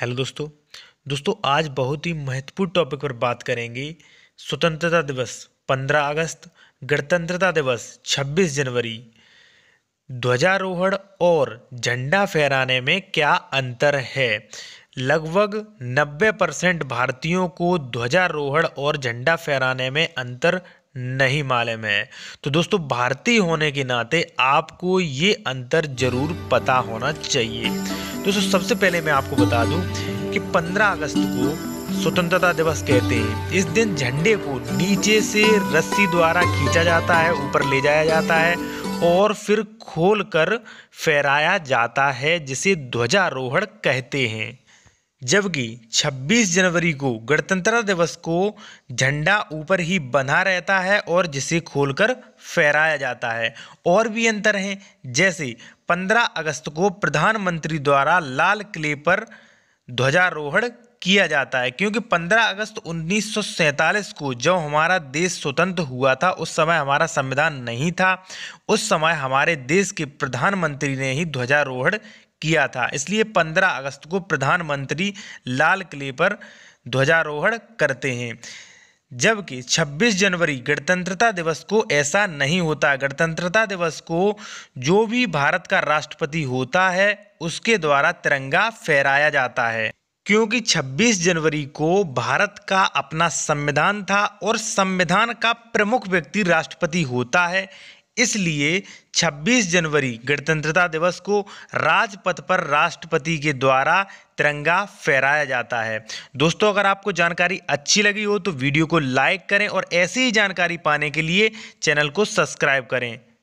hello दोस्तों दोस्तों आज बहुत ही महत्वपूर्ण टॉपिक पर बात करेंगे स्वतंत्रता दिवस 15 अगस्त गणतंत्रता दिवस 26 जनवरी ध्वजारोहण और झंडा फहराने में क्या अंतर है लगभग 90 परसेंट भारतीयों को ध्वजारोहण और झंडा फहराने में अंतर नहीं मालूम है तो दोस्तों भारतीय होने के नाते आपको ये अंतर जरूर पता होना चाहिए दोस्तों सबसे पहले मैं आपको बता दूं कि 15 अगस्त को स्वतंत्रता दिवस कहते हैं इस दिन झंडे को नीचे से रस्सी द्वारा खींचा जाता है ऊपर ले जाया जाता है और फिर खोलकर फहराया जाता है जिसे ध्वजारोहण कहते हैं जबकि 26 जनवरी को गणतंत्र दिवस को झंडा ऊपर ही बंधा रहता है और जिसे खोलकर फहराया जाता है और भी अंतर हैं जैसे 15 अगस्त को प्रधानमंत्री द्वारा लाल किले पर ध्वजारोहण किया जाता है क्योंकि 15 अगस्त उन्नीस को जब हमारा देश स्वतंत्र हुआ था उस समय हमारा संविधान नहीं था उस समय हमारे देश के प्रधानमंत्री ने ही ध्वजारोहण किया था इसलिए 15 अगस्त को प्रधानमंत्री लाल किले पर ध्वजारोहण करते हैं जबकि 26 जनवरी गणतंत्रता दिवस को ऐसा नहीं होता गणतंत्रता दिवस को जो भी भारत का राष्ट्रपति होता है उसके द्वारा तिरंगा फहराया जाता है क्योंकि 26 जनवरी को भारत का अपना संविधान था और संविधान का प्रमुख व्यक्ति राष्ट्रपति होता है इसलिए 26 जनवरी गणतंत्रता दिवस को राजपथ पर राष्ट्रपति के द्वारा तिरंगा फहराया जाता है दोस्तों अगर आपको जानकारी अच्छी लगी हो तो वीडियो को लाइक करें और ऐसी ही जानकारी पाने के लिए चैनल को सब्सक्राइब करें